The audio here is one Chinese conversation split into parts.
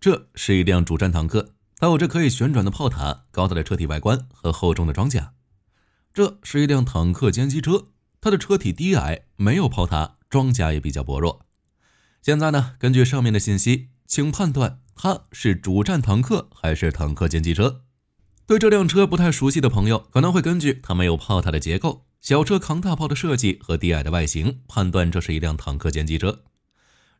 这是一辆主战坦克，它有着可以旋转的炮塔、高大的车体外观和厚重的装甲。这是一辆坦克歼击车，它的车体低矮，没有炮塔，装甲也比较薄弱。现在呢，根据上面的信息，请判断它是主战坦克还是坦克歼击车？对这辆车不太熟悉的朋友，可能会根据它没有炮塔的结构、小车扛大炮的设计和低矮的外形，判断这是一辆坦克歼击车。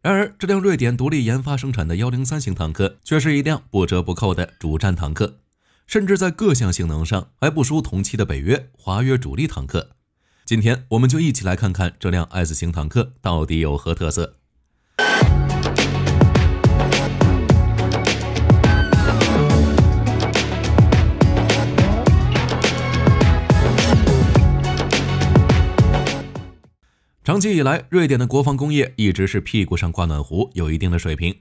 然而，这辆瑞典独立研发生产的幺零三型坦克却是一辆不折不扣的主战坦克，甚至在各项性能上还不输同期的北约、华约主力坦克。今天，我们就一起来看看这辆 S 型坦克到底有何特色。长期以来，瑞典的国防工业一直是屁股上挂暖壶，有一定的水平。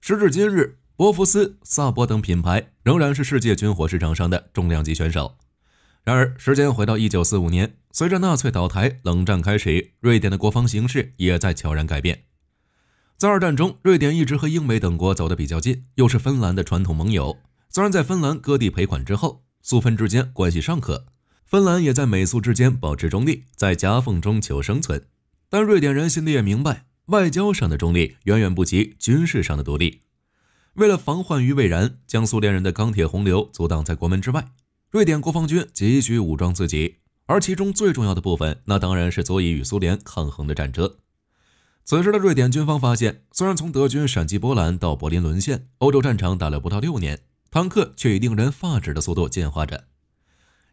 时至今日，波福斯、萨博等品牌仍然是世界军火市场上的重量级选手。然而，时间回到一九四五年，随着纳粹倒台，冷战开始，瑞典的国防形势也在悄然改变。在二战中，瑞典一直和英美等国走得比较近，又是芬兰的传统盟友。虽然在芬兰割地赔款之后，苏芬之间关系尚可，芬兰也在美苏之间保持中立，在夹缝中求生存。但瑞典人心里也明白，外交上的中立远远不及军事上的独立。为了防患于未然，将苏联人的钢铁洪流阻挡在国门之外，瑞典国防军急需武装自己，而其中最重要的部分，那当然是足以与苏联抗衡的战车。此时的瑞典军方发现，虽然从德军闪击波兰到柏林沦陷，欧洲战场打了不到六年，坦克却以令人发指的速度进化着。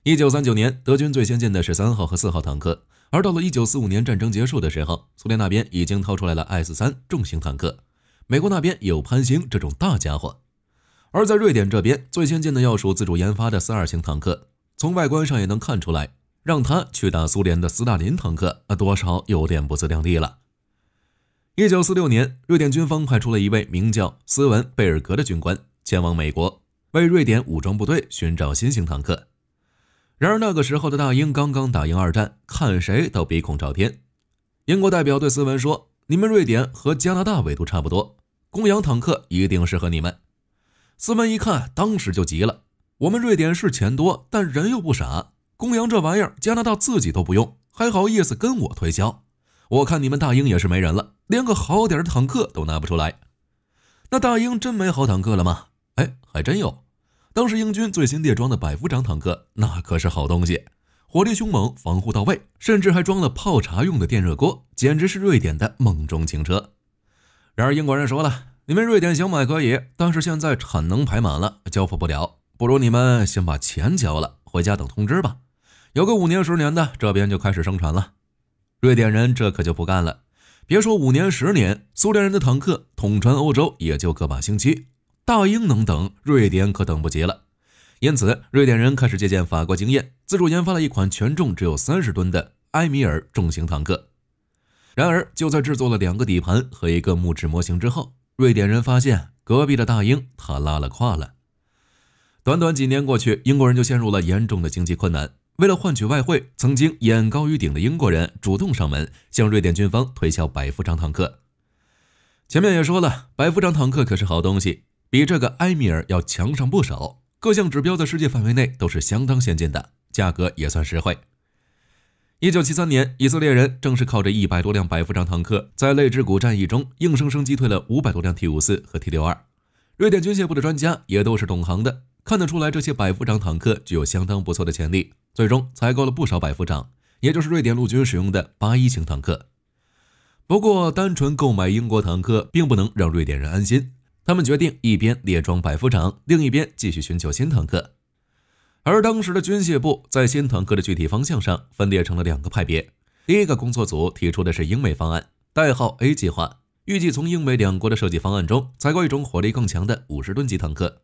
一九三九年，德军最先进的是三号和四号坦克，而到了一九四五年战争结束的时候，苏联那边已经掏出来了 S 三重型坦克，美国那边有潘兴这种大家伙，而在瑞典这边最先进的要数自主研发的四二型坦克。从外观上也能看出来，让他去打苏联的斯大林坦克，那多少有点不自量力了。一九四六年，瑞典军方派出了一位名叫斯文·贝尔格的军官前往美国，为瑞典武装部队寻找新型坦克。然而那个时候的大英刚刚打赢二战，看谁都鼻孔朝天。英国代表对斯文说：“你们瑞典和加拿大纬度差不多，公羊坦克一定适合你们。”斯文一看，当时就急了：“我们瑞典是钱多，但人又不傻。公羊这玩意儿，加拿大自己都不用，还好意思跟我推销？我看你们大英也是没人了，连个好点的坦克都拿不出来。那大英真没好坦克了吗？哎，还真有。”当时英军最新列装的百夫长坦克，那可是好东西，火力凶猛，防护到位，甚至还装了泡茶用的电热锅，简直是瑞典的梦中情车。然而英国人说了：“你们瑞典想买可以，但是现在产能排满了，交付不了。不如你们先把钱交了，回家等通知吧，有个五年十年的，这边就开始生产了。”瑞典人这可就不干了，别说五年十年，苏联人的坦克统穿欧洲也就个把星期。大英能等，瑞典可等不及了。因此，瑞典人开始借鉴法国经验，自主研发了一款全重只有三十吨的埃米尔重型坦克。然而，就在制作了两个底盘和一个木质模型之后，瑞典人发现隔壁的大英他拉了胯了。短短几年过去，英国人就陷入了严重的经济困难。为了换取外汇，曾经眼高于顶的英国人主动上门向瑞典军方推销百夫长坦克。前面也说了，百夫长坦克可是好东西。比这个埃米尔要强上不少，各项指标在世界范围内都是相当先进的，价格也算实惠。一九七三年，以色列人正是靠着一百多辆百夫长坦克，在累之谷战役中硬生生击退了五百多辆 T 五四和 T 六二。瑞典军械部的专家也都是懂行的，看得出来这些百夫长坦克具有相当不错的潜力，最终采购了不少百夫长，也就是瑞典陆军使用的八一型坦克。不过，单纯购买英国坦克并不能让瑞典人安心。他们决定一边列装百夫长，另一边继续寻求新坦克。而当时的军械部在新坦克的具体方向上分裂成了两个派别。第一个工作组提出的是英美方案，代号 A 计划，预计从英美两国的设计方案中采购一种火力更强的五十吨级坦克。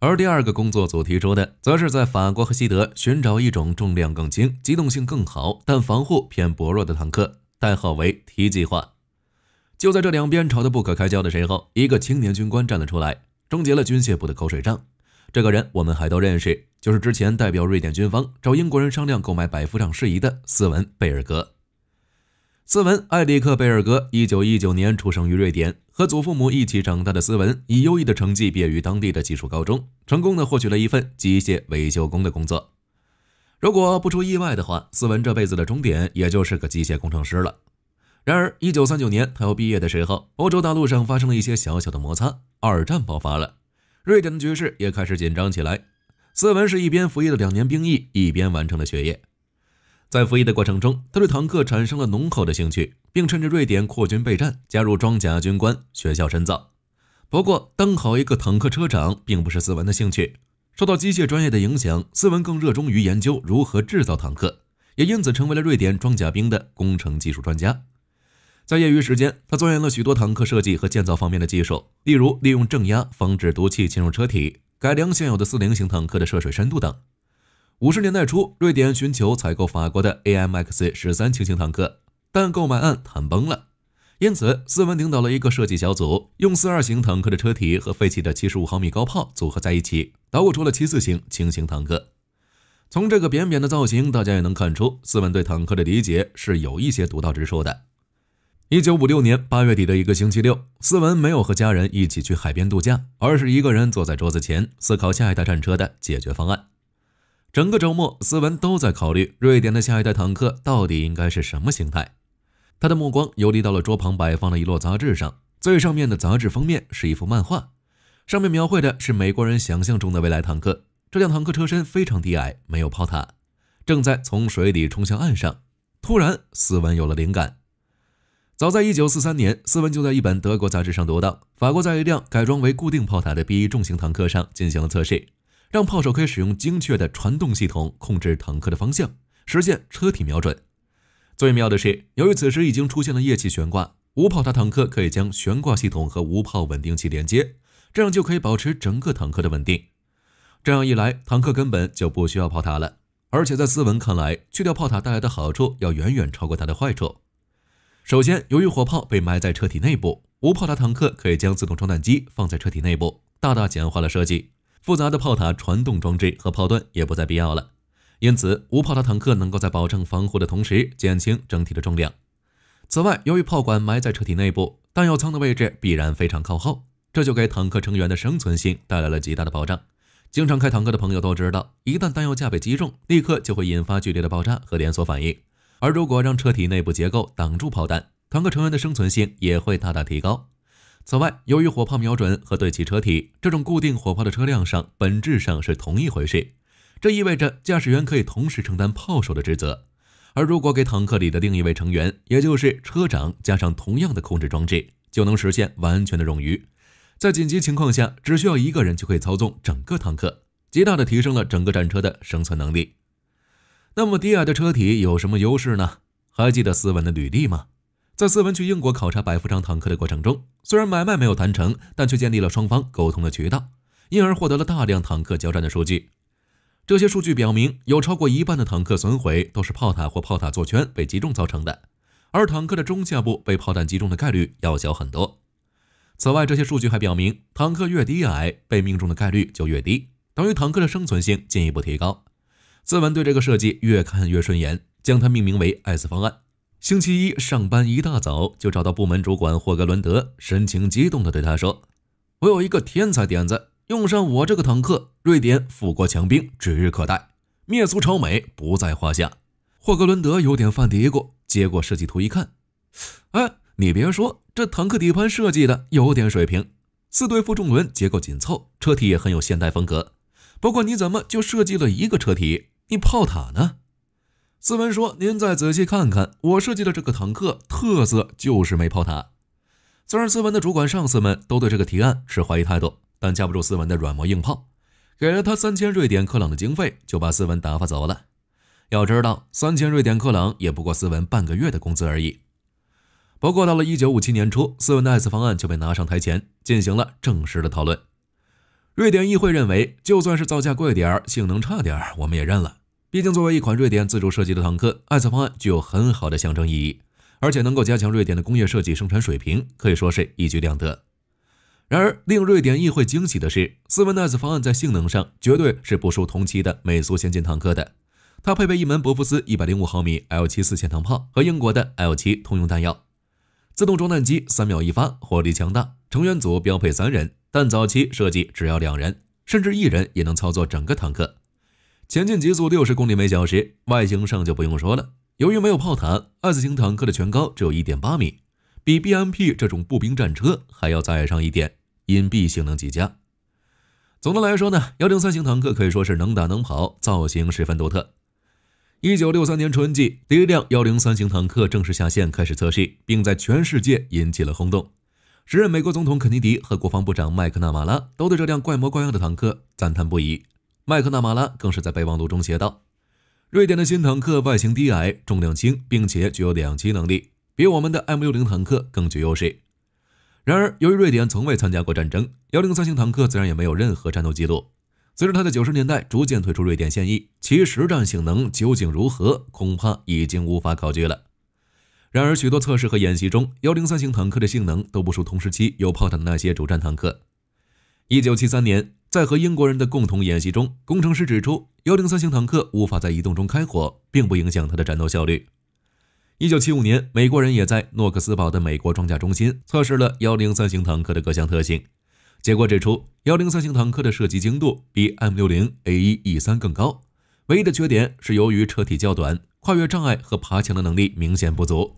而第二个工作组提出的，则是在法国和西德寻找一种重量更轻、机动性更好但防护偏薄弱的坦克，代号为 T 计划。就在这两边吵得不可开交的时候，一个青年军官站了出来，终结了军械部的口水仗。这个人我们还都认识，就是之前代表瑞典军方找英国人商量购买百夫长事宜的斯文·贝尔格。斯文·艾里克·贝尔格，一九一九年出生于瑞典，和祖父母一起长大的斯文，以优异的成绩毕业于当地的技术高中，成功的获取了一份机械维修工的工作。如果不出意外的话，斯文这辈子的终点也就是个机械工程师了。然而，一九三九年，他要毕业的时候，欧洲大陆上发生了一些小小的摩擦，二战爆发了，瑞典的局势也开始紧张起来。斯文是一边服役了两年兵役，一边完成了学业。在服役的过程中，他对坦克产生了浓厚的兴趣，并趁着瑞典扩军备战，加入装甲军官学校深造。不过，当好一个坦克车长并不是斯文的兴趣。受到机械专业的影响，斯文更热衷于研究如何制造坦克，也因此成为了瑞典装甲兵的工程技术专家。在业余时间，他钻研了许多坦克设计和建造方面的技术，例如利用正压防止毒气侵入车体，改良现有的四零型坦克的涉水深度等。五十年代初，瑞典寻求采购法国的 AMX 十三轻型坦克，但购买案谈崩了。因此，斯文领导了一个设计小组，用四二型坦克的车体和废弃的七十五毫米高炮组合在一起，捣鼓出了七四型轻型坦克。从这个扁扁的造型，大家也能看出斯文对坦克的理解是有一些独到之处的。一九五六年八月底的一个星期六，斯文没有和家人一起去海边度假，而是一个人坐在桌子前思考下一代战车的解决方案。整个周末，斯文都在考虑瑞典的下一代坦克到底应该是什么形态。他的目光游离到了桌旁摆放的一摞杂志上，最上面的杂志封面是一幅漫画，上面描绘的是美国人想象中的未来坦克。这辆坦克车身非常低矮，没有炮塔，正在从水里冲向岸上。突然，斯文有了灵感。早在一九四三年，斯文就在一本德国杂志上读到，法国在一辆改装为固定炮塔的 B 一重型坦克上进行了测试，让炮手可以使用精确的传动系统控制坦克的方向，实现车体瞄准。最妙的是，由于此时已经出现了液气悬挂，无炮塔坦克可以将悬挂系统和无炮稳定器连接，这样就可以保持整个坦克的稳定。这样一来，坦克根本就不需要炮塔了。而且在斯文看来，去掉炮塔带来的好处要远远超过它的坏处。首先，由于火炮被埋在车体内部，无炮塔坦克可以将自动装弹机放在车体内部，大大简化了设计。复杂的炮塔传动装置和炮盾也不再必要了。因此，无炮塔坦克能够在保证防护的同时，减轻整体的重量。此外，由于炮管埋在车体内部，弹药舱的位置必然非常靠后，这就给坦克成员的生存性带来了极大的保障。经常开坦克的朋友都知道，一旦弹药架被击中，立刻就会引发剧烈的爆炸和连锁反应。而如果让车体内部结构挡住炮弹，坦克成员的生存性也会大大提高。此外，由于火炮瞄准和对齐车体，这种固定火炮的车辆上本质上是同一回事。这意味着驾驶员可以同时承担炮手的职责。而如果给坦克里的另一位成员，也就是车长，加上同样的控制装置，就能实现完全的冗余。在紧急情况下，只需要一个人就可以操纵整个坦克，极大的提升了整个战车的生存能力。那么低矮的车体有什么优势呢？还记得斯文的履历吗？在斯文去英国考察百夫长坦克的过程中，虽然买卖没有谈成，但却建立了双方沟通的渠道，因而获得了大量坦克交战的数据。这些数据表明，有超过一半的坦克损毁都是炮塔或炮塔座圈被击中造成的，而坦克的中下部被炮弹击中的概率要小很多。此外，这些数据还表明，坦克越低矮，被命中的概率就越低，等于坦克的生存性进一步提高。斯文对这个设计越看越顺眼，将它命名为 “S 方案”。星期一上班一大早就找到部门主管霍格伦德，神情激动地对他说：“我有一个天才点子，用上我这个坦克，瑞典富国强兵指日可待，灭族超美不在话下。”霍格伦德有点犯嘀咕，接过设计图一看，哎，你别说，这坦克底盘设计的有点水平，四对负重轮结构紧凑，车体也很有现代风格。不过你怎么就设计了一个车体？你炮塔呢？斯文说：“您再仔细看看，我设计的这个坦克特色就是没炮塔。”虽然斯文的主管上司们都对这个提案持怀疑态度，但架不住斯文的软磨硬泡，给了他三千瑞典克朗的经费，就把斯文打发走了。要知道，三千瑞典克朗也不过斯文半个月的工资而已。不过到了一九五七年初，斯文的 S 方案就被拿上台前，进行了正式的讨论。瑞典议会认为，就算是造价贵点儿、性能差点儿，我们也认了。毕竟作为一款瑞典自主设计的坦克，艾斯方案具有很好的象征意义，而且能够加强瑞典的工业设计生产水平，可以说是一举两得。然而，令瑞典议会惊喜的是，斯文奈斯方案在性能上绝对是不输同期的美苏先进坦克的。它配备一门博福斯105毫米 L7 四线膛炮和英国的 L7 通用弹药，自动装弹机三秒一发，火力强大。成员组标配三人。但早期设计只要两人，甚至一人也能操作整个坦克，前进极速六十公里每小时。外形上就不用说了，由于没有炮塔，二型坦克的全高只有一点八米，比 BMP 这种步兵战车还要再矮上一点，隐蔽性能极佳。总的来说呢，幺零三型坦克可以说是能打能跑，造型十分独特。一九六三年春季，第一辆幺零三型坦克正式下线，开始测试，并在全世界引起了轰动。时任美国总统肯尼迪和国防部长麦克纳马拉都对这辆怪模怪样的坦克赞叹不已。麦克纳马拉更是在备忘录中写道：“瑞典的新坦克外形低矮，重量轻，并且具有两栖能力，比我们的 M60 坦克更具优势。”然而，由于瑞典从未参加过战争，幺零三型坦克自然也没有任何战斗记录。随着它在九十年代逐渐退出瑞典现役，其实战性能究竟如何，恐怕已经无法考据了。然而，许多测试和演习中，幺零三型坦克的性能都不输同时期有炮塔的那些主战坦克。一九七三年，在和英国人的共同演习中，工程师指出，幺零三型坦克无法在移动中开火，并不影响它的战斗效率。一九七五年，美国人也在诺克斯堡的美国装甲中心测试了幺零三型坦克的各项特性，结果指出，幺零三型坦克的设计精度比 M 六零 A 一 E 三更高。唯一的缺点是由于车体较短，跨越障碍和爬墙的能力明显不足。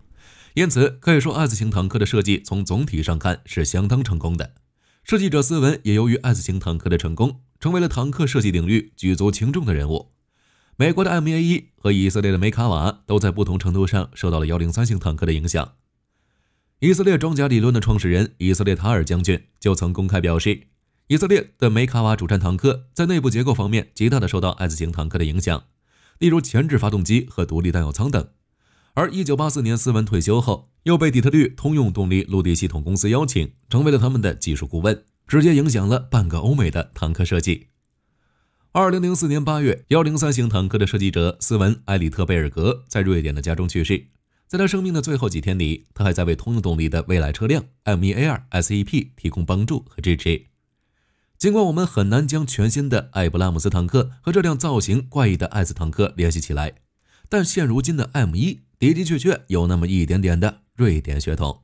因此，可以说，S 型坦克的设计从总体上看是相当成功的。设计者斯文也由于 S 型坦克的成功，成为了坦克设计领域举足轻重的人物。美国的 M1A1 和以色列的梅卡瓦都在不同程度上受到了103型坦克的影响。以色列装甲理论的创始人以色列塔尔将军就曾公开表示，以色列的梅卡瓦主战坦克在内部结构方面极大的受到 S 型坦克的影响，例如前置发动机和独立弹药舱等。而一九八四年，斯文退休后，又被底特律通用动力陆地系统公司邀请，成为了他们的技术顾问，直接影响了半个欧美的坦克设计。二零零四年八月，幺零三型坦克的设计者斯文埃里特贝尔格在瑞典的家中去世。在他生命的最后几天里，他还在为通用动力的未来车辆 M 一 A 二 SEP 提供帮助和支持。尽管我们很难将全新的艾布拉姆斯坦克和这辆造型怪异的艾斯坦克联系起来，但现如今的 M 一。的的确确有那么一点点的瑞典血统。